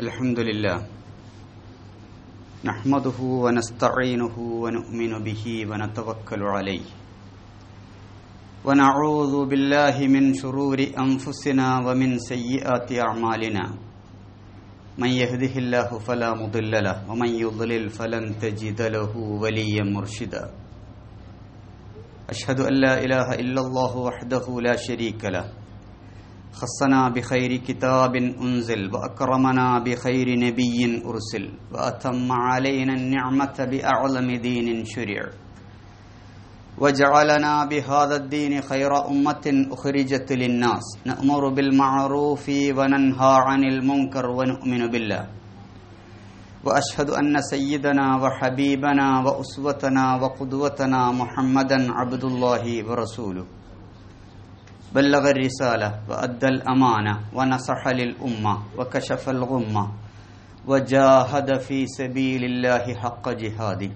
الحمد لله نحمده ونستعينه ونؤمن به ونتوكل عليه ونعوذ بالله من شرور أنفسنا ومن سيئات أعمالنا من يهده الله فلا مضل له ومن يضلل فلن تجد له وليا مرشدا أشهد أن لا إله إلا الله وحده لا شريك له خصنا بخير كتاب أنزل وأكرمنا بخير نبي أرسل وأتم علينا النعمة بأعلم دين شرع وجعلنا بهذا الدين خير أمة أخرجت للناس نأمر بالمعروف وننهى عن المنكر ونؤمن بالله واشهد ان سيدنا وحبيبنا واسوتنا وقدوتنا محمدا عبد الله ورسوله بلغ الرساله وادى الامانه ونصح للامه وكشف الغمه وجاهد في سبيل الله حق جهاده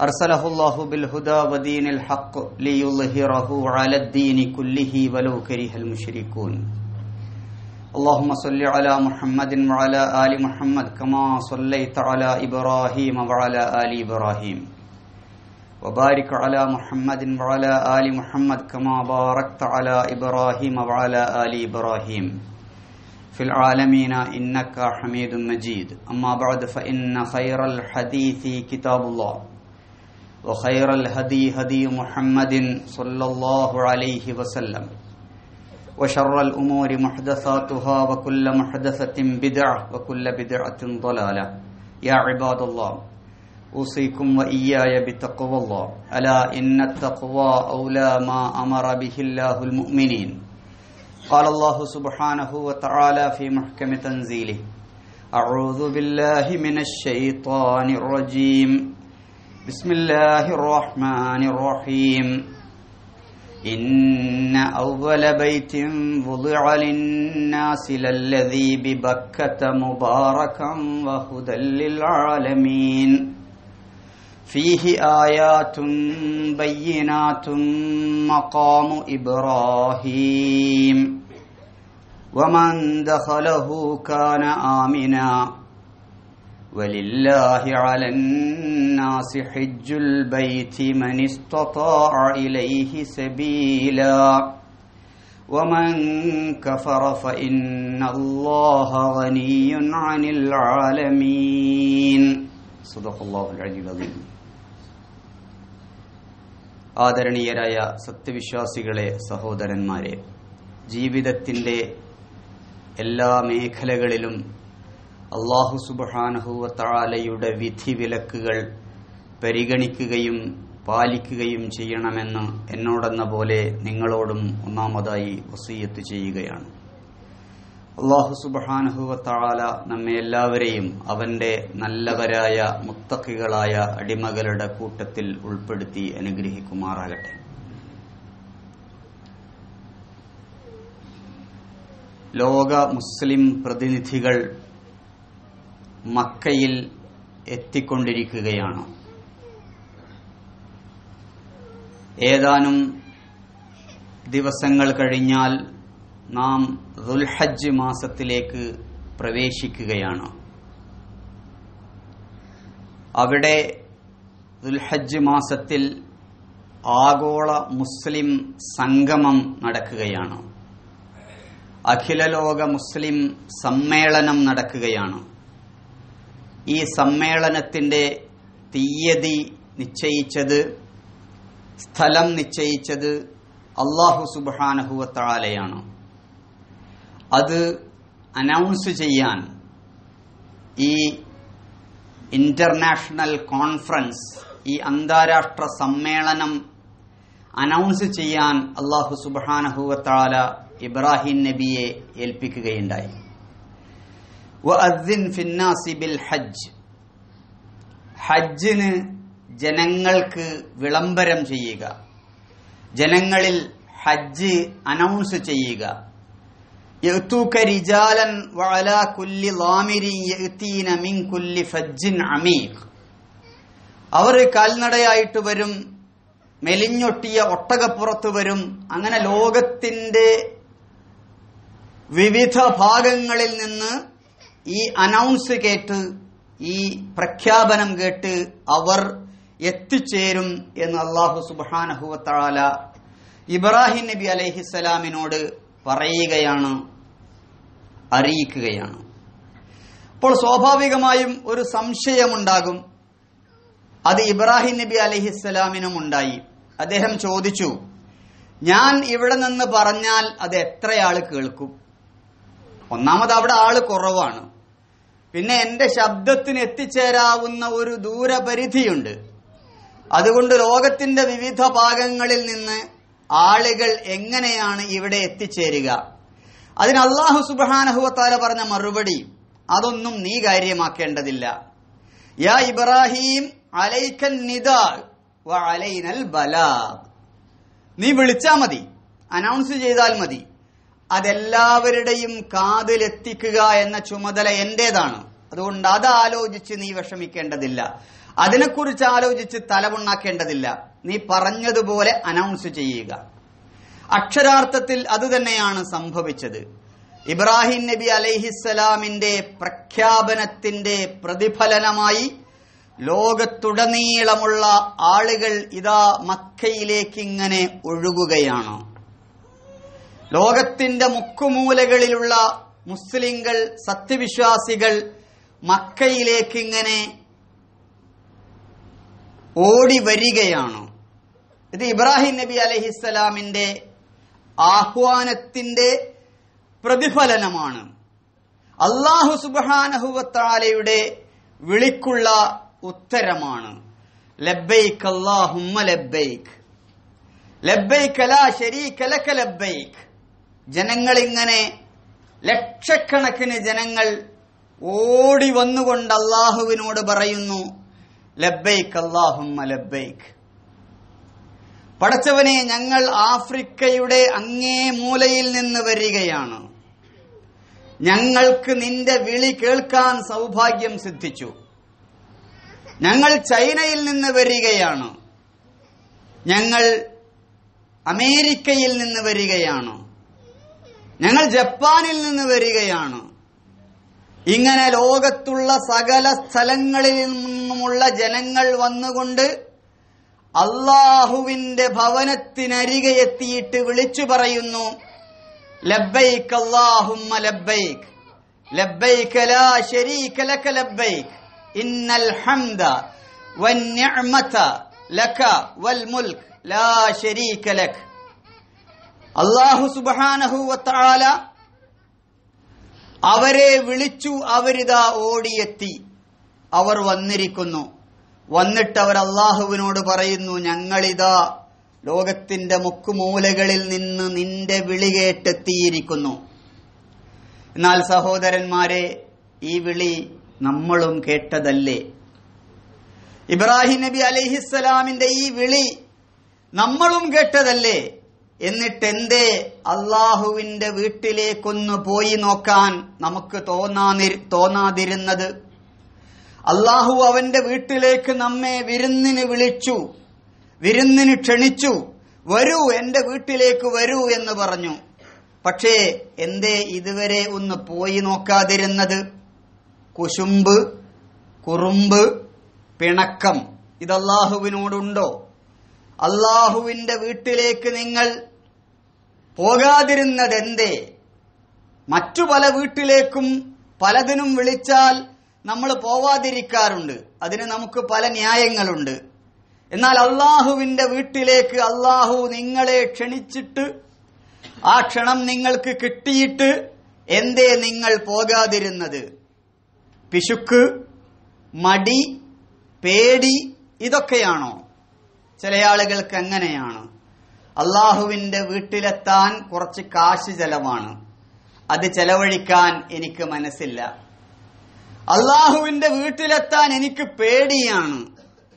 ارسله الله بالهدى ودين الحق ليظهره على الدين كله ولو كره المشركون اللهم صل على محمد وعلى آل محمد كما صليت على إبراهيم وعلى آل إبراهيم وبارك على محمد وعلى آل محمد كما باركت على إبراهيم وعلى آل إبراهيم في العالمين إنك حميد مجيد أما بعد فإن خير الحديث كتاب الله وخير الهدي هدي محمد صلى الله عليه وسلم وشر الأمور محدثاتها وكل محدثة بدعة وكل بدعة ضلالة يا عباد الله أوصيكم وإياي بتقوى الله ألا إن التقوى أولى ما أمر به الله المؤمنين قال الله سبحانه وتعالى في محكم تنزيله أعوذ بالله من الشيطان الرجيم بسم الله الرحمن الرحيم إن أول بيت وضع للناس للذي ببكة مباركا وهدى للعالمين فيه آيات بينات مقام إبراهيم ومن دخله كان آمنا ولله على الناس حج البيت من استطاع إليه سبيلا ومن كفر فإن الله غني عن العالمين صدق الله العلي العظيم ആദരണീയരായ സത്യവിശ്വാസികളെ സഹോദരന്മാരെ ജീവിതത്തിൻ്റെ എല്ലാ മേഖലകളിലും അള്ളാഹു സുബഹാനഹുവത്താലയുടെ വിധി വിലക്കുകൾ പരിഗണിക്കുകയും പാലിക്കുകയും ചെയ്യണമെന്ന് എന്നോടെന്ന പോലെ നിങ്ങളോടും ഒന്നാമതായി വസീയത്ത് ചെയ്യുകയാണ് അള്ളാഹു സുബാനഹുവത്താല നമ്മെ എല്ലാവരെയും അവന്റെ നല്ലവരായ മുത്തക്കികളായ അടിമകളുടെ കൂട്ടത്തിൽ ഉൾപ്പെടുത്തി അനുഗ്രഹിക്കുമാറാകട്ടെ ലോക മുസ്ലിം പ്രതിനിധികൾ മക്കയിൽ എത്തിക്കൊണ്ടിരിക്കുകയാണ് ഏതാനും ദിവസങ്ങൾ കഴിഞ്ഞാൽ നാം ദുൽഹജ്ജ് മാസത്തിലേക്ക് പ്രവേശിക്കുകയാണ് അവിടെ ദുൽഹജ്ജ് മാസത്തിൽ ആഗോള മുസ്ലിം സംഗമം നടക്കുകയാണ് അഖിലലോക മുസ്ലിം സമ്മേളനം നടക്കുകയാണ് ഈ സമ്മേളനത്തിന്റെ തീയതി നിശ്ചയിച്ചത് സ്ഥലം നിശ്ചയിച്ചത് അള്ളാഹു സുബാനഹുവത്താലയാണ് അത് അനൗൺസ് ചെയ്യാൻ ഈ ഇന്റർനാഷണൽ കോൺഫറൻസ് ഈ അന്താരാഷ്ട്ര സമ്മേളനം അനൗൺസ് ചെയ്യാൻ അള്ളാഹു സുബാനഹുവത്താല ഇബ്രാഹിം നബിയെ ഏൽപ്പിക്കുകയുണ്ടായി ഹജ്ജ് ഹജ്ജിന് ജനങ്ങൾക്ക് വിളംബരം ചെയ്യുക ജനങ്ങളിൽ ഹജ്ജ് അനൗൺസ് ചെയ്യുക അവർ കാൽനടയായിട്ട് വരും മെലിഞ്ഞൊട്ടിയ ഒട്ടകപ്പുറത്ത് വരും അങ്ങനെ ലോകത്തിന്റെ വിവിധ ഭാഗങ്ങളിൽ നിന്ന് ഈ അനൗൺസ് കേട്ട് ഈ പ്രഖ്യാപനം കേട്ട് അവർ എത്തിച്ചേരും എന്ന് അള്ളാഹു സുബാനഹുവത്താല ഇബ്രാഹിം നബി അലഹിസലാമിനോട് പറയുകയാണ് അറിയിക്കുകയാണ് അപ്പോൾ സ്വാഭാവികമായും ഒരു സംശയമുണ്ടാകും അത് ഇബ്രാഹിം നബി അലഹിസ്സലാമിനും ഉണ്ടായി അദ്ദേഹം ചോദിച്ചു ഞാൻ ഇവിടെ നിന്ന് പറഞ്ഞാൽ അത് എത്രയാൾ കേൾക്കും ഒന്നാമത് അവിടെ ആള് കുറവാണ് പിന്നെ എന്റെ ശബ്ദത്തിന് എത്തിച്ചേരാവുന്ന ഒരു ദൂരപരിധിയുണ്ട് അതുകൊണ്ട് ലോകത്തിന്റെ വിവിധ ഭാഗങ്ങളിൽ നിന്ന് ആളുകൾ എങ്ങനെയാണ് ഇവിടെ എത്തിച്ചേരുക അതിന് അള്ളാഹു സുബാനഹുവത്താല പറഞ്ഞ മറുപടി അതൊന്നും നീ കാര്യമാക്കേണ്ടതില്ല യാ ഇബ്രാഹിം അലൈഖൻ നിദാ അലൈനൽ ബലാ നീ വിളിച്ചാ മതി അനൗൺസ് ചെയ്താൽ മതി അതെല്ലാവരുടെയും കാതിലെത്തിക്കുക എന്ന ചുമതല എന്റേതാണ് അതുകൊണ്ട് അത് ആലോചിച്ച് നീ വിഷമിക്കേണ്ടതില്ല അതിനെക്കുറിച്ച് ആലോചിച്ച് തലമുണ്ണാക്കേണ്ടതില്ല നീ പറഞ്ഞതുപോലെ അനൗൺസ് ചെയ്യുക അക്ഷരാർത്ഥത്തിൽ അത് തന്നെയാണ് സംഭവിച്ചത് ഇബ്രാഹിം നബി അലൈഹിസ്സലാമിന്റെ പ്രഖ്യാപനത്തിന്റെ പ്രതിഫലനമായി ലോകത്തുടനീളമുള്ള ആളുകൾ ഇതാ മക്കയിലേക്ക് ഇങ്ങനെ ലോകത്തിന്റെ മുക്കുമൂലകളിലുള്ള മുസ്ലിങ്ങൾ സത്യവിശ്വാസികൾ മക്കയിലേക്ക് ഇങ്ങനെ ഓടി വരികയാണ് ഇത് ഇബ്രാഹിം നബി അലഹിസ്സലാമിന്റെ ആഹ്വാനത്തിന്റെ പ്രതിഫലനമാണ് അള്ളാഹു സുബാനഹുവത്താലയുടെ വിളിക്കുള്ള ഉത്തരമാണ് ലബ്ബൈക്ക് അള്ളാഹുമ്മ ലബ്ബൈക്ക് ലബ്ബൈക്ക് അലാ ശരീക്ക് ലക്ക ലബ്ബൈക്ക് ജനങ്ങളിങ്ങനെ ലക്ഷക്കണക്കിന് ജനങ്ങൾ ഓടി വന്നുകൊണ്ട് അള്ളാഹുവിനോട് പറയുന്നു ലബ്ബൈക്ക് അള്ളാഹുമ്മ ലബ്ബൈക്ക് പടച്ചവനെ ഞങ്ങൾ ആഫ്രിക്കയുടെ അങ്ങേ മൂലയിൽ നിന്ന് വരികയാണ് ഞങ്ങൾക്ക് നിന്റെ വിളി കേൾക്കാൻ സൗഭാഗ്യം സിദ്ധിച്ചു ഞങ്ങൾ ചൈനയിൽ നിന്ന് വരികയാണ് ഞങ്ങൾ അമേരിക്കയിൽ നിന്ന് വരികയാണ് ഞങ്ങൾ ജപ്പാനിൽ നിന്ന് വരികയാണ് ഇങ്ങനെ ലോകത്തുള്ള സകല സ്ഥലങ്ങളിൽ നിന്നുമുള്ള ജനങ്ങൾ വന്നുകൊണ്ട് അള്ളാഹുവിന്റെ ഭവനത്തിനരികെ എത്തിയിട്ട് വിളിച്ചു പറയുന്നു ലബ്ബൈക്ക് അള്ളാഹുമ്മ ലബ്ബൈക്ക് ലബ്ബൈക്ക് ലാ ശരീക ലക ലബ്ബൈക്ക് ഇന്നൽ ഹംദ വൻ നിഅമത ലക വൽ മുൽക് ലാ ശരീക ലക അള്ളാഹു വത്താല അവരെ വിളിച്ചു അവരിതാ ഓടിയെത്തി അവർ വന്നിരിക്കുന്നു വന്നിട്ട് അവർ അള്ളാഹുവിനോട് പറയുന്നു ഞങ്ങളിതാ ലോകത്തിന്റെ മുക്കുമൂലകളിൽ നിന്ന് നിന്റെ വിളി കേട്ടെത്തിയിരിക്കുന്നു എന്നാൽ സഹോദരന്മാരെ ഈ വിളി നമ്മളും കേട്ടതല്ലേ ഇബ്രാഹിം നബി അലിഹിസ്സലാമിന്റെ ഈ വിളി നമ്മളും കേട്ടതല്ലേ എന്നിട്ടെന്തേ അള്ളാഹുവിന്റെ വീട്ടിലേക്കൊന്ന് പോയി നോക്കാൻ നമുക്ക് തോന്നാനി തോന്നാതിരുന്നത് അള്ളാഹു അവന്റെ വീട്ടിലേക്ക് നമ്മെ വിരുന്നിന് വിളിച്ചു വിരുന്നിന് ക്ഷണിച്ചു വരൂ എന്റെ വീട്ടിലേക്ക് വരൂ എന്ന് പറഞ്ഞു പക്ഷേ എന്തേ ഇതുവരെ ഒന്ന് പോയി നോക്കാതിരുന്നത് കുശുമ്പ് കുറുമ്പ് പിണക്കം ഇത് അള്ളാഹുവിന്റെ വീട്ടിലേക്ക് നിങ്ങൾ പോകാതിരുന്നതെന്തേ മറ്റു പല വീട്ടിലേക്കും പലതിനും വിളിച്ചാൽ നമ്മൾ പോവാതിരിക്കാറുണ്ട് അതിന് നമുക്ക് പല ന്യായങ്ങളുണ്ട് എന്നാൽ അള്ളാഹുവിന്റെ വീട്ടിലേക്ക് അള്ളാഹു നിങ്ങളെ ക്ഷണിച്ചിട്ട് ആ ക്ഷണം നിങ്ങൾക്ക് കിട്ടിയിട്ട് എന്തേ നിങ്ങൾ പോകാതിരുന്നത് പിശുക്ക് മടി പേടി ഇതൊക്കെയാണോ ചില ആളുകൾക്ക് എങ്ങനെയാണ് അള്ളാഹുവിന്റെ വീട്ടിലെത്താൻ കുറച്ച് കാശ് ചെലവാണ് അത് ചെലവഴിക്കാൻ എനിക്ക് മനസ്സില്ല അള്ളാഹുവിന്റെ വീട്ടിലെത്താൻ എനിക്ക് പേടിയാണ്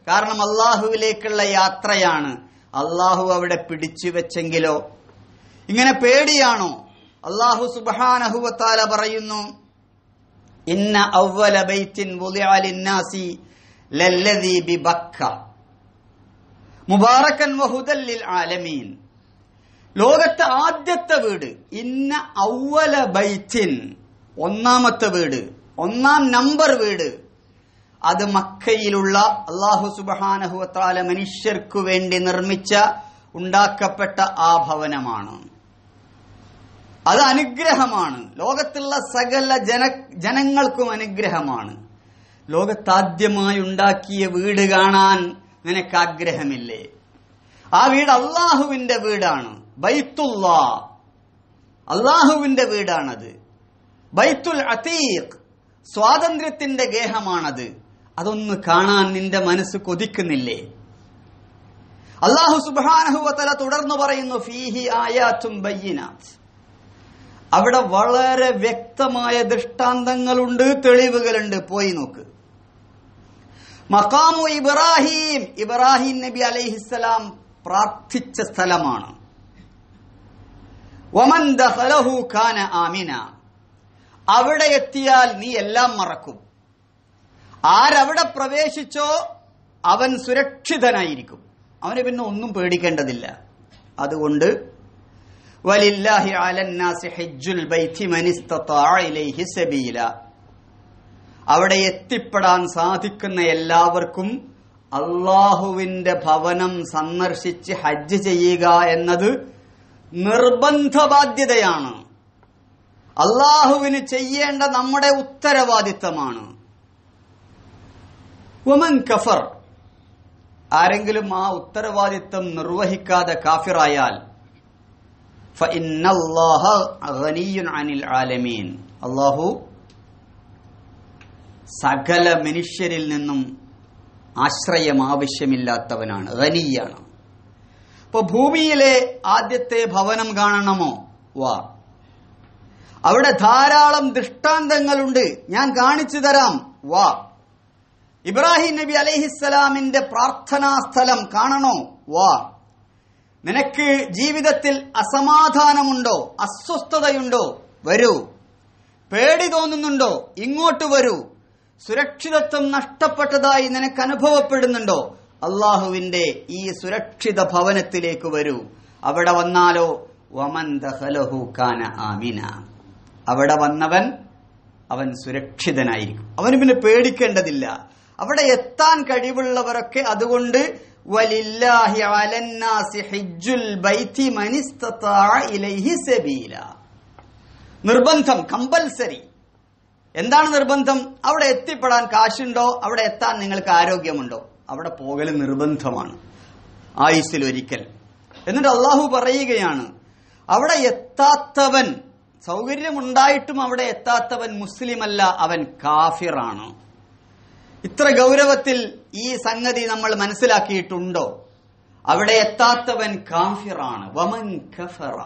കാരണം അള്ളാഹുവിലേക്കുള്ള യാത്രയാണ് അള്ളാഹു അവിടെ പിടിച്ചു വെച്ചെങ്കിലോ ഇങ്ങനെ പേടിയാണോ അള്ളാഹു സുബാനഹുവത്താല പറയുന്നു ഇന്ന ഔവല ബൈത്തിൻ ബുലിഅലിന്നാസി ലല്ലദീ ബി ബക്ക മുബാറക്കൻ വഹുദല്ലിൽ ആലമീൻ ലോകത്തെ ആദ്യത്തെ വീട് ഇന്ന ഔവല ബൈത്തിൻ ഒന്നാമത്തെ വീട് ഒന്നാം നമ്പർ വീട് അത് മക്കയിലുള്ള അള്ളാഹു സുബാനഹുത്താല മനുഷ്യർക്കു വേണ്ടി നിർമ്മിച്ച ഉണ്ടാക്കപ്പെട്ട ആ ഭവനമാണ് അത് അനുഗ്രഹമാണ് ലോകത്തുള്ള സകല ജന ജനങ്ങൾക്കും അനുഗ്രഹമാണ് ലോകത്താദ്യമായി ഉണ്ടാക്കിയ വീട് കാണാൻ നിനക്ക് ആഗ്രഹമില്ലേ ആ വീട് അള്ളാഹുവിന്റെ വീടാണ് ബൈത്തുല്ലാ അള്ളാഹുവിന്റെ വീടാണത് ബൈത്തുൽ അതീഖ് സ്വാതന്ത്ര്യത്തിന്റെ ഗേഹമാണത് അതൊന്ന് കാണാൻ നിന്റെ മനസ്സ് കൊതിക്കുന്നില്ലേ അള്ളാഹു സുബാനഹുവല തുടർന്നു പറയുന്നു ഫീഹി ആയാറ്റും ബയ്യനാഥ് അവിടെ വളരെ വ്യക്തമായ ദൃഷ്ടാന്തങ്ങളുണ്ട് തെളിവുകളുണ്ട് പോയി നോക്ക് മക്കാമു ഇബ്രാഹിം ഇബ്രാഹിം നബി അലൈഹിസ്സലാം പ്രാർത്ഥിച്ച സ്ഥലമാണ് ആമിന അവിടെ എത്തിയാൽ നീ എല്ലാം മറക്കും ആരവിടെ പ്രവേശിച്ചോ അവൻ സുരക്ഷിതനായിരിക്കും അവന് പിന്നെ ഒന്നും പേടിക്കേണ്ടതില്ല അതുകൊണ്ട് വലില്ലാഹി അലന്നാസി ഹജ്ജുൽ ബൈത്തി മനിസ്തതാ ഇലൈഹി സബീല അവിടെ എത്തിപ്പെടാൻ സാധിക്കുന്ന എല്ലാവർക്കും അള്ളാഹുവിന്റെ ഭവനം സന്ദർശിച്ച് ഹജ്ജ് ചെയ്യുക എന്നത് നിർബന്ധ ബാധ്യതയാണ് അള്ളാഹുവിന് ചെയ്യേണ്ട നമ്മുടെ ഉത്തരവാദിത്തമാണ് ഉമൻ കഫർ ആരെങ്കിലും ആ ഉത്തരവാദിത്തം നിർവഹിക്കാതെ കാഫിറായാൽ ആലമീൻ അള്ളാഹു സകല മനുഷ്യരിൽ നിന്നും ആശ്രയം ആവശ്യമില്ലാത്തവനാണ് റനിയാണ് അപ്പോൾ ഭൂമിയിലെ ആദ്യത്തെ ഭവനം കാണണമോ വാ അവിടെ ധാരാളം ദൃഷ്ടാന്തങ്ങളുണ്ട് ഞാൻ കാണിച്ചു തരാം വാ ഇബ്രാഹിം നബി അലഹിസ്സലാമിന്റെ പ്രാർത്ഥനാ സ്ഥലം കാണണോ വാ നിനക്ക് ജീവിതത്തിൽ അസമാധാനമുണ്ടോ അസ്വസ്ഥതയുണ്ടോ വരൂ പേടി തോന്നുന്നുണ്ടോ ഇങ്ങോട്ട് വരൂ സുരക്ഷിതത്വം നഷ്ടപ്പെട്ടതായി നിനക്ക് അനുഭവപ്പെടുന്നുണ്ടോ അള്ളാഹുവിന്റെ ഈ സുരക്ഷിത ഭവനത്തിലേക്ക് വരൂ അവിടെ വന്നാലോ വമന്തഹലഹുക്കാന ആമിന അവിടെ വന്നവൻ അവൻ സുരക്ഷിതനായിരിക്കും അവന് പിന്നെ പേടിക്കേണ്ടതില്ല അവിടെ എത്താൻ കഴിവുള്ളവരൊക്കെ അതുകൊണ്ട് നിർബന്ധം കമ്പൽസറി എന്താണ് നിർബന്ധം അവിടെ എത്തിപ്പെടാൻ കാശുണ്ടോ അവിടെ എത്താൻ നിങ്ങൾക്ക് ആരോഗ്യമുണ്ടോ അവിടെ പോകൽ നിർബന്ധമാണ് ആയുസിൽ ഒരിക്കൽ എന്നിട്ട് അള്ളാഹു പറയുകയാണ് അവിടെ എത്താത്തവൻ സൗകര്യമുണ്ടായിട്ടും അവിടെ എത്താത്തവൻ മുസ്ലിമല്ല അവൻ കാഫിറാണ് ഇത്ര ഗൗരവത്തിൽ ഈ സംഗതി നമ്മൾ മനസ്സിലാക്കിയിട്ടുണ്ടോ അവിടെ എത്താത്തവൻ കാഫിറാണ് വമൻ കഫറ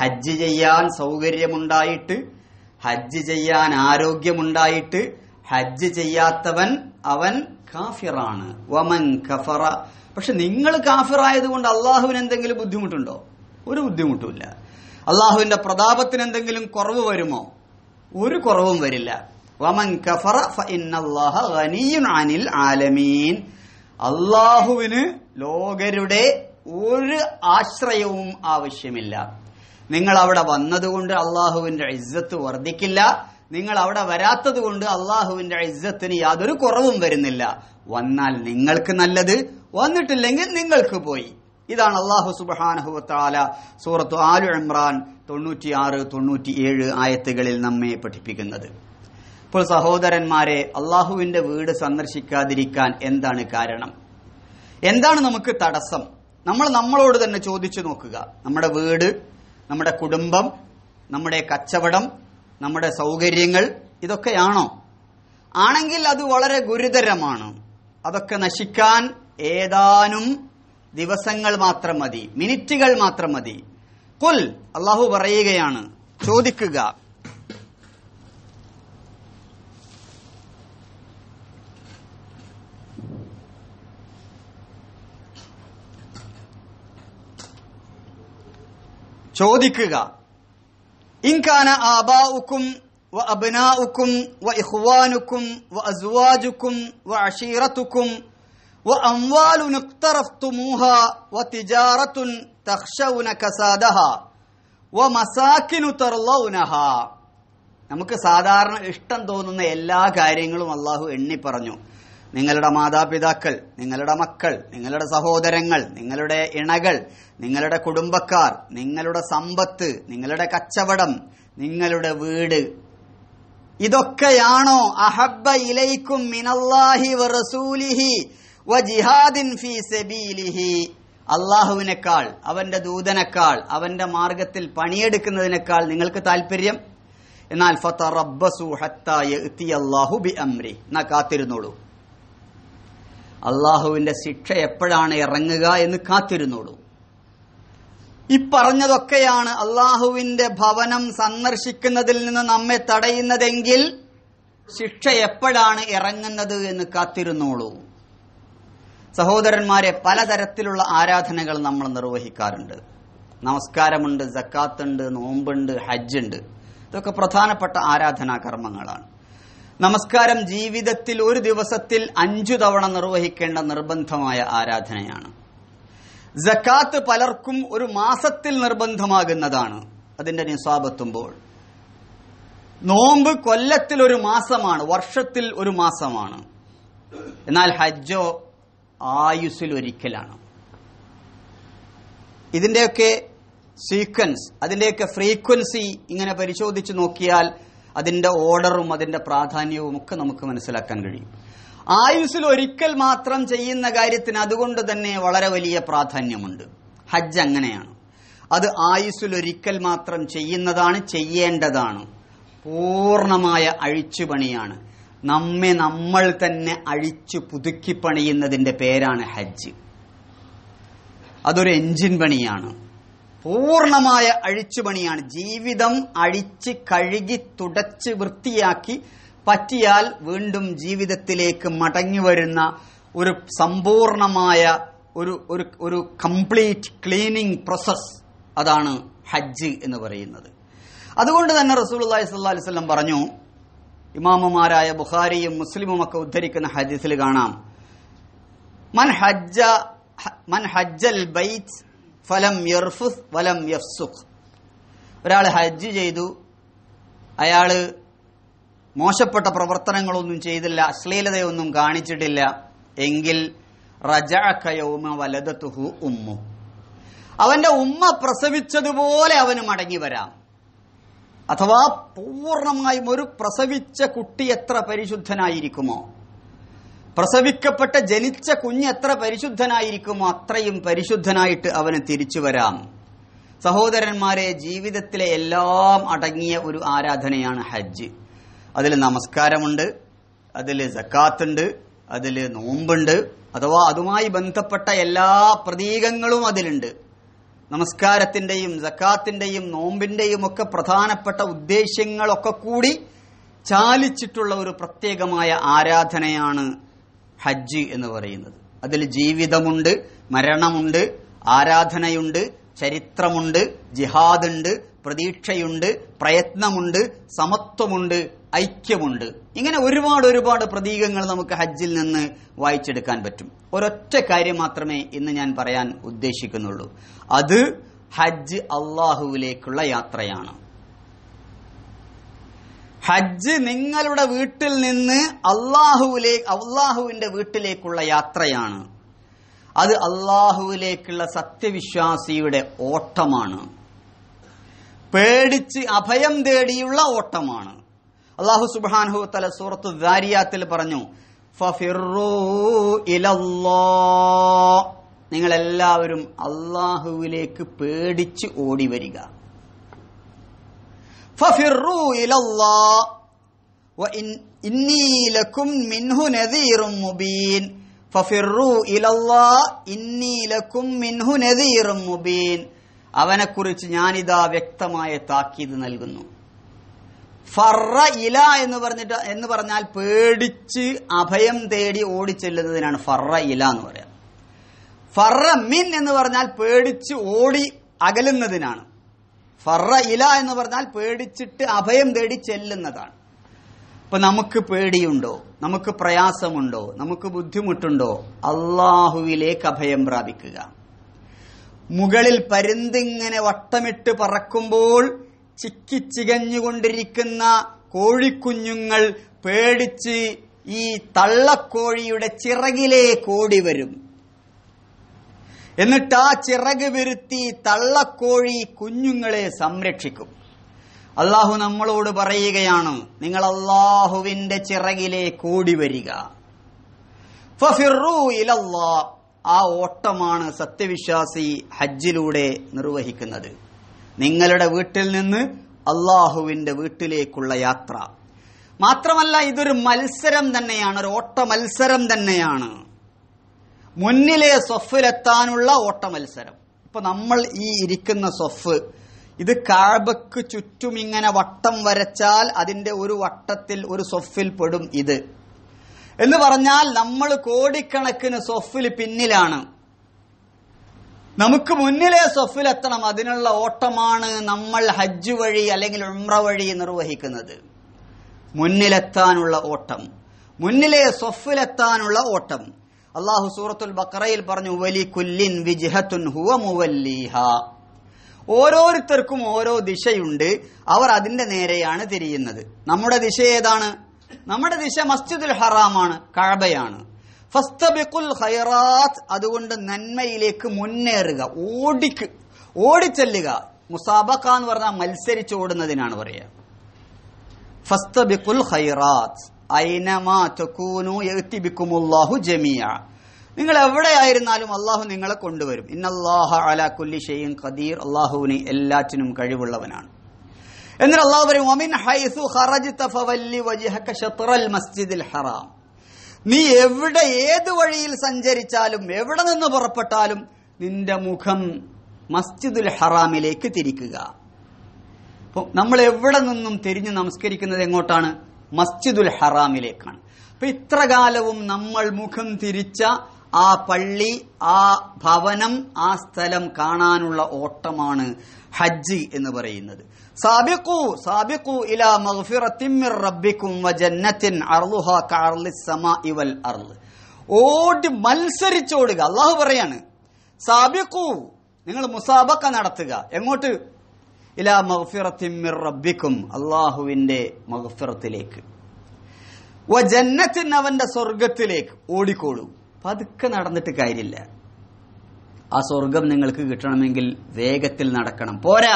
ഹജ്ജ് ചെയ്യാൻ സൗകര്യമുണ്ടായിട്ട് ഹജ്ജ് ചെയ്യാൻ ആരോഗ്യമുണ്ടായിട്ട് ഹജ്ജ് ചെയ്യാത്തവൻ അവൻ കാഫിറാണ് വമൻ കഫറ പക്ഷെ നിങ്ങൾ കാഫിറായത് കൊണ്ട് അള്ളാഹുവിന് എന്തെങ്കിലും ബുദ്ധിമുട്ടുണ്ടോ ഒരു ബുദ്ധിമുട്ടുമില്ല അള്ളാഹുവിന്റെ പ്രതാപത്തിന് എന്തെങ്കിലും കുറവ് വരുമോ ഒരു കുറവും വരില്ല വമൻ കഫറ അള്ളാഹുവിന് ലോകരുടെ ഒരു ആശ്രയവും ആവശ്യമില്ല നിങ്ങൾ അവിടെ വന്നതുകൊണ്ട് അള്ളാഹുവിന്റെ ഇസ്സത്ത് വർദ്ധിക്കില്ല നിങ്ങൾ അവിടെ വരാത്തത് കൊണ്ട് അള്ളാഹുവിന്റെ ഇസ്സത്തിന് യാതൊരു കുറവും വരുന്നില്ല വന്നാൽ നിങ്ങൾക്ക് നല്ലത് വന്നിട്ടില്ലെങ്കിൽ നിങ്ങൾക്ക് പോയി ഇതാണ് അള്ളാഹു സുബാനഹുത്താല സൂറത്ത് ആലു ഇമ്രാൻ തൊണ്ണൂറ്റി ഏഴ് ആയത്തുകളിൽ നമ്മെ പഠിപ്പിക്കുന്നത് ഇപ്പോൾ സഹോദരന്മാരെ അള്ളാഹുവിന്റെ വീട് സന്ദർശിക്കാതിരിക്കാൻ എന്താണ് കാരണം എന്താണ് നമുക്ക് തടസ്സം നമ്മൾ നമ്മളോട് തന്നെ ചോദിച്ചു നോക്കുക നമ്മുടെ വീട് നമ്മുടെ കുടുംബം നമ്മുടെ കച്ചവടം നമ്മുടെ സൗകര്യങ്ങൾ ഇതൊക്കെയാണോ ആണെങ്കിൽ അത് വളരെ ഗുരുതരമാണ് അതൊക്കെ നശിക്കാൻ ഏതാനും ദിവസങ്ങൾ മാത്രം മതി മിനിറ്റുകൾ മാത്രം മതി കുൽ അള്ളാഹു പറയുകയാണ് ചോദിക്കുക ചോദിക്കുക ഇൻകാന ആബാഉക്കും വ അബ്നാഉക്കും വ ഇഖ്വാനുക്കും വ അസ്വാജുക്കും വ അഷീറത്തുക്കും വ അംവാലു നുക്തറഫ്തുമൂഹ വ തിജാറത്തുൻ തഖ്ശൗന കസാദഹ വ മസാക്കിനു തർലൗനഹ നമുക്ക് സാധാരണ ഇഷ്ടം തോന്നുന്ന എല്ലാ കാര്യങ്ങളും അള്ളാഹു എണ്ണി പറഞ്ഞു നിങ്ങളുടെ മാതാപിതാക്കൾ നിങ്ങളുടെ മക്കൾ നിങ്ങളുടെ സഹോദരങ്ങൾ നിങ്ങളുടെ ഇണകൾ നിങ്ങളുടെ കുടുംബക്കാർ നിങ്ങളുടെ സമ്പത്ത് നിങ്ങളുടെ കച്ചവടം നിങ്ങളുടെ വീട് ഇതൊക്കെയാണോ അഹബ്ബ ഇലൈക്കും മിനല്ലാഹി വറസൂലിഹി വജിഹാദിൻ ഫീ സബീലിഹി അള്ളാഹുവിനേക്കാൾ അവന്റെ ദൂതനേക്കാൾ അവന്റെ മാർഗത്തിൽ പണിയെടുക്കുന്നതിനേക്കാൾ നിങ്ങൾക്ക് താല്പര്യം എന്നാൽ ഫത്ത റബ്ബസു ഹത്തായ ബി അമ്രി എന്നാ കാത്തിരുന്നോളൂ അള്ളാഹുവിന്റെ ശിക്ഷ എപ്പോഴാണ് ഇറങ്ങുക എന്ന് കാത്തിരുന്നോളൂ ഈ പറഞ്ഞതൊക്കെയാണ് അള്ളാഹുവിന്റെ ഭവനം സന്ദർശിക്കുന്നതിൽ നിന്ന് നമ്മെ തടയുന്നതെങ്കിൽ ശിക്ഷ എപ്പോഴാണ് ഇറങ്ങുന്നത് എന്ന് കാത്തിരുന്നോളൂ സഹോദരന്മാരെ പലതരത്തിലുള്ള ആരാധനകൾ നമ്മൾ നിർവഹിക്കാറുണ്ട് നമസ്കാരമുണ്ട് ജക്കാത്തുണ്ട് നോമ്പുണ്ട് ഹജ്ജുണ്ട് ഇതൊക്കെ പ്രധാനപ്പെട്ട ആരാധനാ കർമ്മങ്ങളാണ് നമസ്കാരം ജീവിതത്തിൽ ഒരു ദിവസത്തിൽ അഞ്ചു തവണ നിർവഹിക്കേണ്ട നിർബന്ധമായ ആരാധനയാണ് ജക്കാത്ത് പലർക്കും ഒരു മാസത്തിൽ നിർബന്ധമാകുന്നതാണ് അതിന്റെ നിസ്വാപത്തുമ്പോൾ നോമ്പ് കൊല്ലത്തിൽ ഒരു മാസമാണ് വർഷത്തിൽ ഒരു മാസമാണ് എന്നാൽ ഹജ്ജോ ആയുസ്സിൽ ഒരിക്കലാണ് ഇതിന്റെയൊക്കെ സീക്വൻസ് അതിന്റെയൊക്കെ ഫ്രീക്വൻസി ഇങ്ങനെ പരിശോധിച്ചു നോക്കിയാൽ അതിന്റെ ഓർഡറും അതിന്റെ പ്രാധാന്യവും ഒക്കെ നമുക്ക് മനസ്സിലാക്കാൻ കഴിയും ആയുസ്സിൽ ഒരിക്കൽ മാത്രം ചെയ്യുന്ന കാര്യത്തിന് അതുകൊണ്ട് തന്നെ വളരെ വലിയ പ്രാധാന്യമുണ്ട് ഹജ്ജ് അങ്ങനെയാണ് അത് ആയുസ്സിൽ ഒരിക്കൽ മാത്രം ചെയ്യുന്നതാണ് ചെയ്യേണ്ടതാണ് പൂർണമായ അഴിച്ചുപണിയാണ് നമ്മെ നമ്മൾ തന്നെ അഴിച്ചു പുതുക്കി പണിയുന്നതിന്റെ പേരാണ് ഹജ്ജ് അതൊരു എഞ്ചിൻ പണിയാണ് പൂർണ്ണമായ അഴിച്ചുപണിയാണ് ജീവിതം അഴിച്ച് കഴുകി തുടച്ച് വൃത്തിയാക്കി പറ്റിയാൽ വീണ്ടും ജീവിതത്തിലേക്ക് മടങ്ങി വരുന്ന ഒരു സമ്പൂർണമായ ഒരു ഒരു ഒരു കംപ്ലീറ്റ് ക്ലീനിങ് പ്രോസസ് അതാണ് ഹജ്ജ് എന്ന് പറയുന്നത് അതുകൊണ്ട് തന്നെ റസൂൽ അള്ളഹി സ്വല്ലാ പറഞ്ഞു ഇമാമുമാരായ ബുഖാരിയും മുസ്ലിമും ഒക്കെ ഉദ്ധരിക്കുന്ന ഹജ്ജിൽ കാണാം മൻ ഹജ്ജ മൻ ഹജ്ജൽ ബൈറ്റ് ഫലം യർഫുസ് വലം യഫ്സുഖ് ഒരാൾ ഹജ്ജ് ചെയ്തു അയാൾ മോശപ്പെട്ട പ്രവർത്തനങ്ങളൊന്നും ചെയ്തില്ല അശ്ലീലതയൊന്നും കാണിച്ചിട്ടില്ല എങ്കിൽ റജഅക്കയൗമ വലതത്തുഹു ഉമ്മു അവന്റെ ഉമ്മ പ്രസവിച്ചതുപോലെ അവന് മടങ്ങി വരാം അഥവാ പൂർണമായും ഒരു പ്രസവിച്ച കുട്ടി എത്ര പരിശുദ്ധനായിരിക്കുമോ പ്രസവിക്കപ്പെട്ട ജനിച്ച കുഞ്ഞ് എത്ര പരിശുദ്ധനായിരിക്കുമോ അത്രയും പരിശുദ്ധനായിട്ട് അവന് തിരിച്ചു വരാം സഹോദരന്മാരെ ജീവിതത്തിലെ എല്ലാം അടങ്ങിയ ഒരു ആരാധനയാണ് ഹജ്ജ് അതിൽ നമസ്കാരമുണ്ട് അതിൽ ഉണ്ട് അതിൽ നോമ്പുണ്ട് അഥവാ അതുമായി ബന്ധപ്പെട്ട എല്ലാ പ്രതീകങ്ങളും അതിലുണ്ട് നമസ്കാരത്തിന്റെയും ജക്കാത്തിന്റെയും നോമ്പിന്റെയും ഒക്കെ പ്രധാനപ്പെട്ട ഉദ്ദേശ്യങ്ങളൊക്കെ കൂടി ചാലിച്ചിട്ടുള്ള ഒരു പ്രത്യേകമായ ആരാധനയാണ് ഹജ്ജ് എന്ന് പറയുന്നത് അതിൽ ജീവിതമുണ്ട് മരണമുണ്ട് ആരാധനയുണ്ട് ചരിത്രമുണ്ട് ജിഹാദുണ്ട് പ്രതീക്ഷയുണ്ട് പ്രയത്നമുണ്ട് സമത്വമുണ്ട് ഐക്യമുണ്ട് ഇങ്ങനെ ഒരുപാട് ഒരുപാട് പ്രതീകങ്ങൾ നമുക്ക് ഹജ്ജിൽ നിന്ന് വായിച്ചെടുക്കാൻ പറ്റും ഒരൊറ്റ കാര്യം മാത്രമേ ഇന്ന് ഞാൻ പറയാൻ ഉദ്ദേശിക്കുന്നുള്ളൂ അത് ഹജ്ജ് അള്ളാഹുവിലേക്കുള്ള യാത്രയാണ് ഹജ്ജ് നിങ്ങളുടെ വീട്ടിൽ നിന്ന് അള്ളാഹുവിലേക്ക് അള്ളാഹുവിന്റെ വീട്ടിലേക്കുള്ള യാത്രയാണ് അത് അള്ളാഹുവിലേക്കുള്ള സത്യവിശ്വാസിയുടെ ഓട്ടമാണ് പേടിച്ച് അഭയം തേടിയുള്ള ഓട്ടമാണ് അള്ളാഹു സുബാൻഹു തല സൂറത്ത് ദാരിയാത്തിൽ പറഞ്ഞു നിങ്ങൾ എല്ലാവരും അള്ളാഹുവിലേക്ക് പേടിച്ച് ഓടി വരിക അവനെ കുറിച്ച് ഞാനിതാ വ്യക്തമായ താക്കീത് നൽകുന്നു ഫറ ഇല എന്ന് പറഞ്ഞിട്ട് എന്ന് പറഞ്ഞാൽ പേടിച്ച് അഭയം തേടി ഓടിച്ചെല്ലുന്നതിനാണ് ഫറ ഇല എന്ന് പറയാം ഫറ മിൻ എന്ന് പറഞ്ഞാൽ പേടിച്ച് ഓടി അകലുന്നതിനാണ് ഫറ ഇല എന്ന് പറഞ്ഞാൽ പേടിച്ചിട്ട് അഭയം തേടി ചെല്ലുന്നതാണ് ഇപ്പൊ നമുക്ക് പേടിയുണ്ടോ നമുക്ക് പ്രയാസമുണ്ടോ നമുക്ക് ബുദ്ധിമുട്ടുണ്ടോ അള്ളാഹുവിലേക്ക് അഭയം പ്രാപിക്കുക മുകളിൽ പരുന്തിങ്ങനെ വട്ടമിട്ട് പറക്കുമ്പോൾ ചികഞ്ഞുകൊണ്ടിരിക്കുന്ന കോഴിക്കുഞ്ഞുങ്ങൾ പേടിച്ച് ഈ തള്ളക്കോഴിയുടെ ചിറകിലേ കോടി വരും എന്നിട്ട് ആ ചിറക് വിരുത്തി തള്ളക്കോഴി കുഞ്ഞുങ്ങളെ സംരക്ഷിക്കും അള്ളാഹു നമ്മളോട് പറയുകയാണ് നിങ്ങൾ അള്ളാഹുവിന്റെ ചിറകിലെ കൂടി വരിക ആ ഓട്ടമാണ് സത്യവിശ്വാസി ഹജ്ജിലൂടെ നിർവഹിക്കുന്നത് നിങ്ങളുടെ വീട്ടിൽ നിന്ന് അള്ളാഹുവിന്റെ വീട്ടിലേക്കുള്ള യാത്ര മാത്രമല്ല ഇതൊരു മത്സരം തന്നെയാണ് ഒരു ഓട്ട മത്സരം തന്നെയാണ് മുന്നിലെ സൊഫിലെത്താനുള്ള ഓട്ടമത്സരം ഇപ്പൊ നമ്മൾ ഈ ഇരിക്കുന്ന സൊഫ് ഇത് കാബക്ക് ചുറ്റും ഇങ്ങനെ വട്ടം വരച്ചാൽ അതിന്റെ ഒരു വട്ടത്തിൽ ഒരു സൊഫിൽ പെടും ഇത് എന്ന് പറഞ്ഞാൽ നമ്മൾ കോടിക്കണക്കിന് സൊഫിൽ പിന്നിലാണ് നമുക്ക് മുന്നിലെ സൊഫിലെത്തണം അതിനുള്ള ഓട്ടമാണ് നമ്മൾ ഹജ്ജ് വഴി അല്ലെങ്കിൽ ഉംറ വഴി നിർവഹിക്കുന്നത് മുന്നിലെത്താനുള്ള ഓട്ടം മുന്നിലെ സൊഫിലെത്താനുള്ള ഓട്ടം അള്ളാഹു സൂറത്തുൽ ബക്രയിൽ പറഞ്ഞു വലി കുല്ലിൻ വിജിഹത്തുൻ ഹുവ ഓരോരുത്തർക്കും ഓരോ ദിശയുണ്ട് അവർ അതിന്റെ നേരെയാണ് തിരിയുന്നത് നമ്മുടെ ദിശ ഏതാണ് നമ്മുടെ ദിശ മസ്ജിദുൽ ഹറാമാണ് കഴബയാണ് ഫസ്തബിക്കുൽ ഹൈറാത്ത് അതുകൊണ്ട് നന്മയിലേക്ക് മുന്നേറുക ഓടിക്ക് ഓടിച്ചെല്ലുക മുസാബക്ക എന്ന് പറഞ്ഞാൽ മത്സരിച്ച് ഓടുന്നതിനാണ് പറയുക ഫസ്തബിക്കുൽ ഹൈറാത്ത് ഐനമാ തക്കൂനു എത്തിബിക്കുമുല്ലാഹു നിങ്ങൾ എവിടെയായിരുന്നാലും അള്ളാഹു നിങ്ങളെ കൊണ്ടുവരും ഇന്നല്ലാഹു അലാ കുല്ലി ഷെയ്യും ഖദീർ അള്ളാഹുവിന് എല്ലാറ്റിനും കഴിവുള്ളവനാണ് എന്നിട്ട് അള്ളാഹു പറയും ഫവല്ലി വജിഹക ഹറാം നീ എവിടെ ഏത് വഴിയിൽ സഞ്ചരിച്ചാലും എവിടെ നിന്ന് പുറപ്പെട്ടാലും നിന്റെ മുഖം മസ്ജിദുൽ ഹറാമിലേക്ക് തിരിക്കുക നമ്മൾ എവിടെ നിന്നും തിരിഞ്ഞ് നമസ്കരിക്കുന്നത് എങ്ങോട്ടാണ് മസ്ജിദുൽ ഹറാമിലേക്കാണ് അപ്പൊ ഇത്ര കാലവും നമ്മൾ മുഖം തിരിച്ച ആ പള്ളി ആ ഭവനം ആ സ്ഥലം കാണാനുള്ള ഓട്ടമാണ് ഹജ്ജ് എന്ന് പറയുന്നത് സാബിഖു സാബിഖു ഇലാ മിർ വ വൽ അർള് ഓടി മത്സരിച്ചോടുക അള്ളാഹു പറയാണ് സാബിക്കൂ നിങ്ങൾ മുസാബക്ക നടത്തുക എങ്ങോട്ട് ഇലാ മഗ്ഫിറത്തിമിർ റബ്ബിക്കും അള്ളാഹുവിന്റെ മഗ്ഫിറത്തിലേക്ക് ജന്നത്തിന് അവന്റെ സ്വർഗത്തിലേക്ക് ഓടിക്കോളൂ പതുക്കെ നടന്നിട്ട് കാര്യമില്ല ആ സ്വർഗം നിങ്ങൾക്ക് കിട്ടണമെങ്കിൽ വേഗത്തിൽ നടക്കണം പോരാ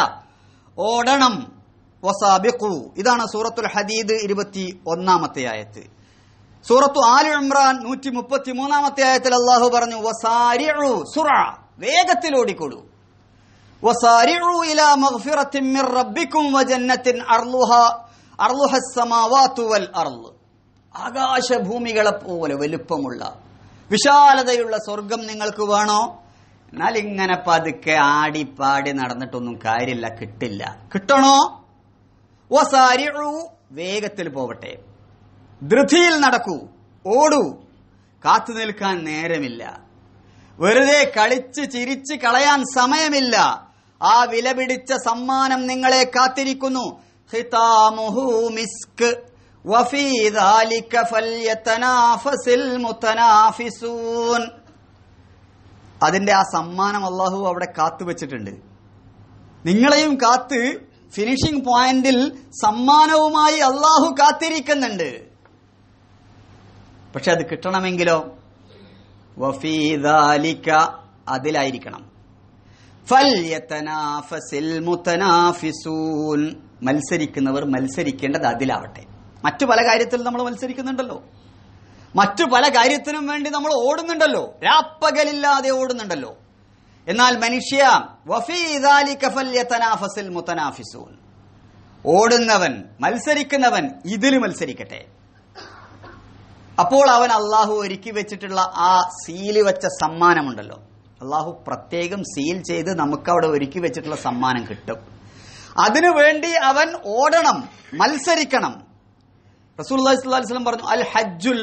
ഓടണം വസാബിഖു ഇതാണ് സൂറത്തുൽ ഹദീദ് ഇരുപത്തി ഒന്നാമത്തെ ആയത്ത് സൂറത്തു ആലു ഇമ്രാൻ നൂറ്റി മുപ്പത്തി മൂന്നാമത്തെ ആയത്തിൽ അള്ളാഹു പറഞ്ഞു വസാരിഉ വേഗത്തിൽ ഓടിക്കോളൂ وصارعوا إلى مغفرة من ربكم وجنة أرضها أرضها السماوات والأرض ആകാശഭൂമികളെ പോലെ വലുപ്പമുള്ള വിശാലതയുള്ള സ്വർഗം നിങ്ങൾക്ക് വേണോ എന്നാൽ ഇങ്ങനെ പതുക്കെ ആടിപ്പാടി നടന്നിട്ടൊന്നും കാര്യമില്ല കിട്ടില്ല കിട്ടണോ ഓ സാരി വേഗത്തിൽ പോവട്ടെ ധൃതിയിൽ നടക്കൂ ഓടൂ കാത്തു നിൽക്കാൻ നേരമില്ല വെറുതെ കളിച്ച് ചിരിച്ച് കളയാൻ സമയമില്ല ആ വിലപിടിച്ച സമ്മാനം നിങ്ങളെ കാത്തിരിക്കുന്നു മിസ്ക് وفي ذلك المتنافسون അതിന്റെ ആ സമ്മാനം അള്ളാഹു അവിടെ കാത്തു വെച്ചിട്ടുണ്ട് നിങ്ങളെയും കാത്ത് ഫിനിഷിംഗ് പോയിന്റിൽ സമ്മാനവുമായി അള്ളാഹു കാത്തിരിക്കുന്നുണ്ട് പക്ഷെ അത് കിട്ടണമെങ്കിലോ വഫീദാലിക്ക അതിലായിരിക്കണം മത്സരിക്കുന്നവർ മത്സരിക്കേണ്ടത് അതിലാവട്ടെ മറ്റു പല കാര്യത്തിൽ നമ്മൾ മത്സരിക്കുന്നുണ്ടല്ലോ മറ്റു പല കാര്യത്തിനും വേണ്ടി നമ്മൾ ഓടുന്നുണ്ടല്ലോ രാപ്പകലില്ലാതെ ഓടുന്നുണ്ടല്ലോ എന്നാൽ മനുഷ്യ ഓടുന്നവൻ മത്സരിക്കുന്നവൻ ഇതിൽ മത്സരിക്കട്ടെ അപ്പോൾ അവൻ അള്ളാഹു ഒരുക്കി വെച്ചിട്ടുള്ള ആ സീലി വെച്ച സമ്മാനമുണ്ടല്ലോ അള്ളാഹു പ്രത്യേകം സീൽ ചെയ്ത് നമുക്കവിടെ ഒരുക്കി വെച്ചിട്ടുള്ള സമ്മാനം കിട്ടും അതിനു വേണ്ടി അവൻ ഓടണം മത്സരിക്കണം റസൂൽസ്ലം പറഞ്ഞു അൽ ഹജ്ജുൽ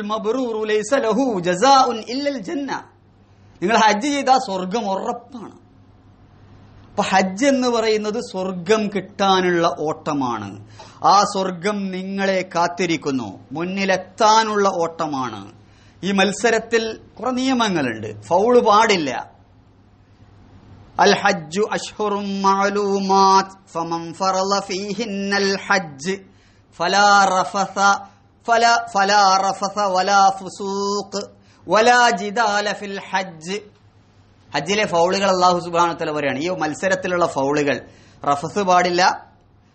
ജന്ന നിങ്ങൾ ഹജ്ജ് ചെയ്താൽ സ്വർഗം ഉറപ്പാണ് അപ്പൊ ഹജ്ജ് എന്ന് പറയുന്നത് സ്വർഗം കിട്ടാനുള്ള ഓട്ടമാണ് ആ സ്വർഗം നിങ്ങളെ കാത്തിരിക്കുന്നു മുന്നിലെത്താനുള്ള ഓട്ടമാണ് ഈ മത്സരത്തിൽ കുറെ നിയമങ്ങളുണ്ട് ഫൗള് പാടില്ല الحج أشهر معلومات فمن فرض فيهن الحج فلا رفث فلا, فلا رفث ولا فسوق ولا جدال في الحج ഹജ്ജിലെ ഫൗളുകൾ അള്ളാഹു സുബാനത്തല പറയാണ് ഈ മത്സരത്തിലുള്ള ഫൗളുകൾ റഫസ് പാടില്ല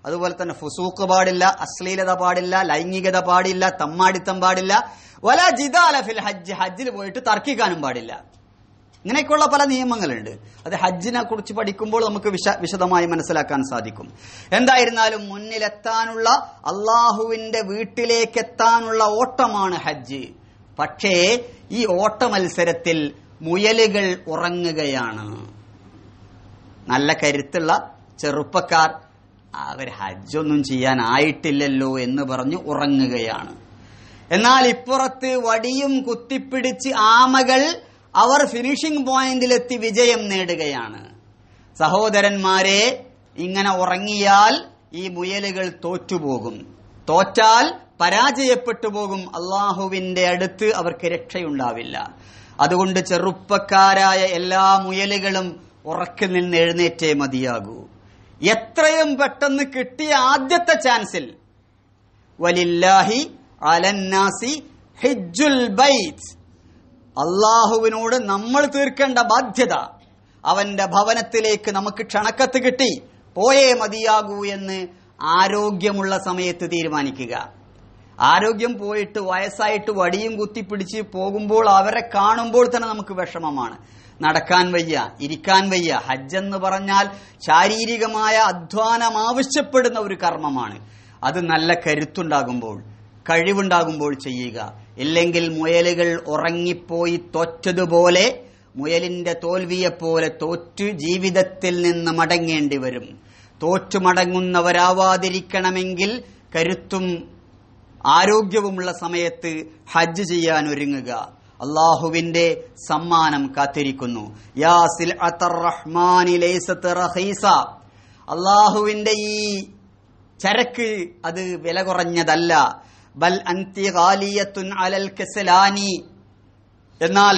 അതുപോലെ തന്നെ ഫുസൂക്ക് പാടില്ല അശ്ലീലത പാടില്ല ലൈംഗികത പാടില്ല തമ്മാടിത്തം പാടില്ല വല ജിദാല ഫിൽ ഹജ്ജ് ഹജ്ജിൽ പോയിട്ട് തർക്കിക്കാനും പാടില്ല ഇങ്ങനെയൊക്കെയുള്ള പല നിയമങ്ങളുണ്ട് അത് ഹജ്ജിനെ കുറിച്ച് പഠിക്കുമ്പോൾ നമുക്ക് വിശ വിശദമായി മനസ്സിലാക്കാൻ സാധിക്കും എന്തായിരുന്നാലും മുന്നിലെത്താനുള്ള അള്ളാഹുവിന്റെ വീട്ടിലേക്ക് എത്താനുള്ള ഓട്ടമാണ് ഹജ്ജ് പക്ഷേ ഈ ഓട്ട മത്സരത്തിൽ മുയലുകൾ ഉറങ്ങുകയാണ് നല്ല കരുത്തുള്ള ചെറുപ്പക്കാർ അവർ ഹജ്ജൊന്നും ചെയ്യാൻ ആയിട്ടില്ലല്ലോ എന്ന് പറഞ്ഞ് ഉറങ്ങുകയാണ് എന്നാൽ ഇപ്പുറത്ത് വടിയും കുത്തിപ്പിടിച്ച് ആമകൾ അവർ ഫിനിഷിംഗ് പോയിന്റിലെത്തി വിജയം നേടുകയാണ് സഹോദരന്മാരെ ഇങ്ങനെ ഉറങ്ങിയാൽ ഈ മുയലുകൾ തോറ്റുപോകും തോറ്റാൽ പരാജയപ്പെട്ടു പോകും അള്ളാഹുവിന്റെ അടുത്ത് അവർക്ക് രക്ഷയുണ്ടാവില്ല അതുകൊണ്ട് ചെറുപ്പക്കാരായ എല്ലാ മുയലുകളും ഉറക്കിൽ നിന്ന് എഴുന്നേറ്റേ മതിയാകൂ എത്രയും പെട്ടെന്ന് കിട്ടിയ ആദ്യത്തെ ചാൻസിൽ വലില്ലാഹി അലന്നാസി ഹിജുൽ ബൈറ്റ് അള്ളാഹുവിനോട് നമ്മൾ തീർക്കേണ്ട ബാധ്യത അവന്റെ ഭവനത്തിലേക്ക് നമുക്ക് ക്ഷണക്കത്ത് കിട്ടി പോയേ മതിയാകൂ എന്ന് ആരോഗ്യമുള്ള സമയത്ത് തീരുമാനിക്കുക ആരോഗ്യം പോയിട്ട് വയസ്സായിട്ട് വടിയും കുത്തിപ്പിടിച്ച് പോകുമ്പോൾ അവരെ കാണുമ്പോൾ തന്നെ നമുക്ക് വിഷമമാണ് നടക്കാൻ വയ്യ ഇരിക്കാൻ വയ്യ ഹജ്ജ് എന്ന് പറഞ്ഞാൽ ശാരീരികമായ അധ്വാനം ആവശ്യപ്പെടുന്ന ഒരു കർമ്മമാണ് അത് നല്ല കരുത്തുണ്ടാകുമ്പോൾ കഴിവുണ്ടാകുമ്പോൾ ചെയ്യുക ഇല്ലെങ്കിൽ മുയലുകൾ ഉറങ്ങിപ്പോയി തോറ്റതുപോലെ മുയലിന്റെ തോൽവിയെപ്പോലെ തോറ്റു ജീവിതത്തിൽ നിന്ന് മടങ്ങേണ്ടി വരും തോറ്റു മടങ്ങുന്നവരാവാതിരിക്കണമെങ്കിൽ കരുത്തും ആരോഗ്യവുമുള്ള സമയത്ത് ഹജ്ജ് ചെയ്യാൻ ഒരുങ്ങുക അള്ളാഹുവിന്റെ സമ്മാനം കാത്തിരിക്കുന്നു അള്ളാഹുവിന്റെ ഈ ചരക്ക് അത് വില കുറഞ്ഞതല്ല ബൽ അന്തി ഗാലിയത്തുൻ അലൽ കെസലാനി എന്നാൽ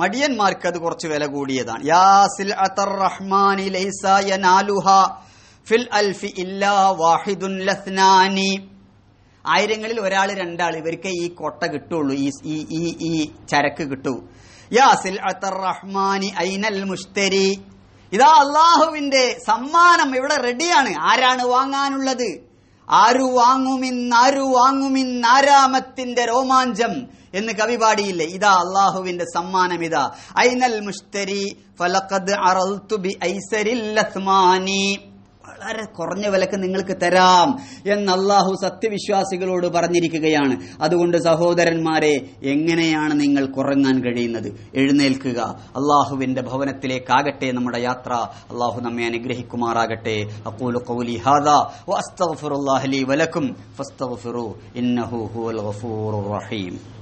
മടിയന്മാർക്ക് അത് കുറച്ച് വില കൂടിയതാണ് യാസിൽ അത്തർ റഹ്മാനി ലൈസ നാലുഹ ഫിൽ അൽഫി ഇല്ലാ വാഹിദുൻ ലസ്നാനി ആയിരങ്ങളിൽ ഒരാൾ രണ്ടാൾ ഇവർക്ക് ഈ കൊട്ട കിട്ടുള്ളൂ ഈ ഈ ഈ ചരക്ക് കിട്ടൂ യാസിൽ അത്തർ റഹ്മാനി ഐനൽ മുഷ്തരി ഇതാ അള്ളാഹുവിന്റെ സമ്മാനം ഇവിടെ റെഡിയാണ് ആരാണ് വാങ്ങാനുള്ളത് ആരു വാങ്ങുമിന്നാരു വാങ്ങുമിന്നാരാമത്തിന്റെ രോമാഞ്ചം എന്ന് കവി പാടിയില്ലേ ഇതാ അള്ളാഹുവിന്റെ സമ്മാനം ഇതാ ഐനൽ മുഷ്തരി ഫലഖദ് അറൽതു ബി ഐസരിൽ ലത്മാനി വളരെ കുറഞ്ഞ വിലക്ക് നിങ്ങൾക്ക് തരാം എന്ന് അള്ളാഹു സത്യവിശ്വാസികളോട് പറഞ്ഞിരിക്കുകയാണ് അതുകൊണ്ട് സഹോദരന്മാരെ എങ്ങനെയാണ് നിങ്ങൾ കുറങ്ങാൻ കഴിയുന്നത് എഴുന്നേൽക്കുക അള്ളാഹുവിന്റെ ഭവനത്തിലേക്കാകട്ടെ നമ്മുടെ യാത്ര അള്ളാഹു നമ്മെ അനുഗ്രഹിക്കുമാറാകട്ടെ അക്കൂലു ഹാദാ വലക്കും ഇന്നഹു ഹുവൽ റഹീം